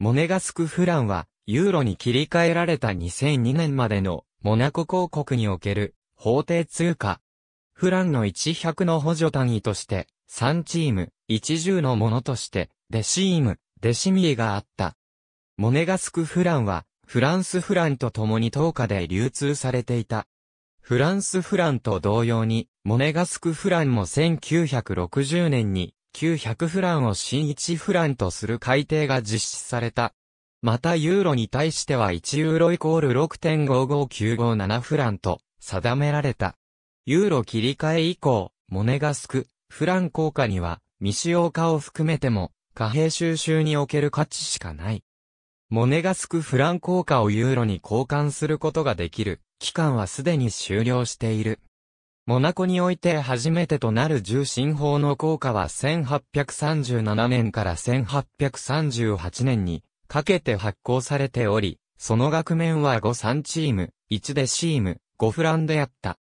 モネガスクフランは、ユーロに切り替えられた2002年までのモナコ公国における法定通貨。フランの100の補助単位として、3チーム、10のものとして、デシーム、デシミエがあった。モネガスクフランは、フランスフランと共に10日で流通されていた。フランスフランと同様に、モネガスクフランも1960年に900フランを新1フランとする改定が実施された。またユーロに対しては1ユーロイコール6.55957フランと定められた。ユーロ切り替え以降、モネガスク、フラン効果には未使用化を含めても貨幣収集における価値しかない。モネガスクフラン効果をユーロに交換することができる期間はすでに終了している。モナコにおいて初めてとなる重心法の効果は1837年から1838年にかけて発行されており、その額面は5、3チーム、1デシーム、5フランであった。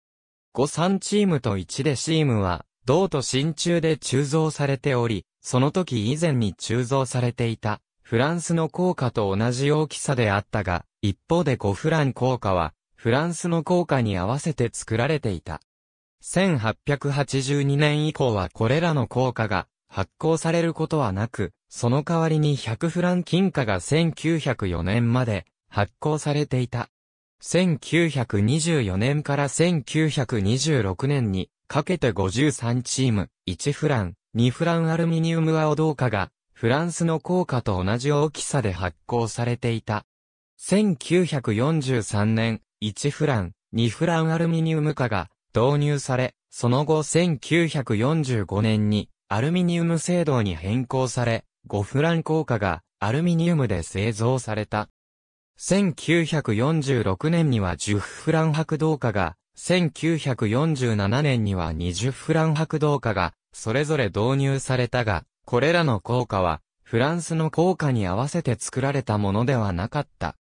5、3チームと1デシームは、銅と真鍮で鋳造されており、その時以前に鋳造されていた、フランスの効果と同じ大きさであったが、一方で5フラン効果は、フランスの効果に合わせて作られていた。1882年以降はこれらの硬貨が発行されることはなく、その代わりに100フラン金貨が1904年まで発行されていた。1924年から1926年にかけて53チーム、1フラン、2フランアルミニウム青銅貨がフランスの硬貨と同じ大きさで発行されていた。1943年、1フラン、2フランアルミニウム貨が導入され、その後1945年にアルミニウム制度に変更され、ゴフラン効果がアルミニウムで製造された。1946年には10フラン白銅貨が、1947年には20フラン白銅貨が、それぞれ導入されたが、これらの効果は、フランスの効果に合わせて作られたものではなかった。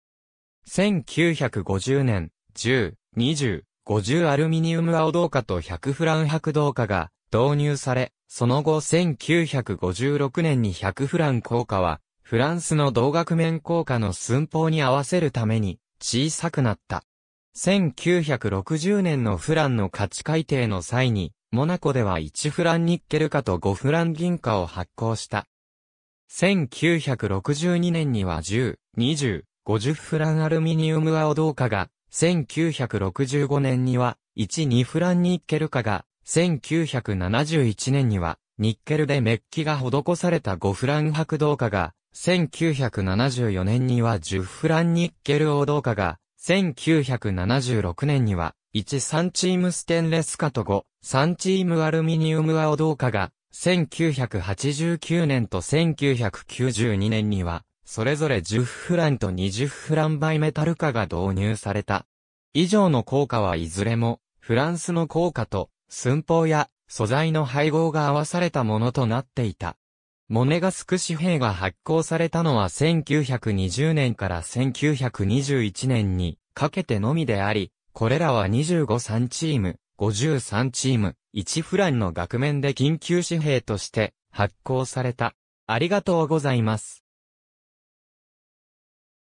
1950年、10、20、50アルミニウム青銅貨と100フラン白銅貨が導入され、その後1956年に100フラン硬貨は、フランスの同額面硬貨の寸法に合わせるために小さくなった。1960年のフランの価値改定の際に、モナコでは1フランニッケル貨と5フラン銀貨を発行した。1962年には10、20、50フランアルミニウム青銅貨が1965年には、1、2フランニッケル化が、1971年には、ニッケルでメッキが施された5フラン白銅化が、1974年には10フランニッケル黄銅化が、1976年には、13チームステンレス化と5、3チームアルミニウムオ銅化が、1989年と1992年には、それぞれ10フランと20フランバイメタル化が導入された。以上の効果はいずれも、フランスの効果と、寸法や素材の配合が合わされたものとなっていた。モネガスク紙幣が発行されたのは1920年から1921年にかけてのみであり、これらは253チーム、53チーム、1フランの額面で緊急紙幣として発行された。ありがとうございます。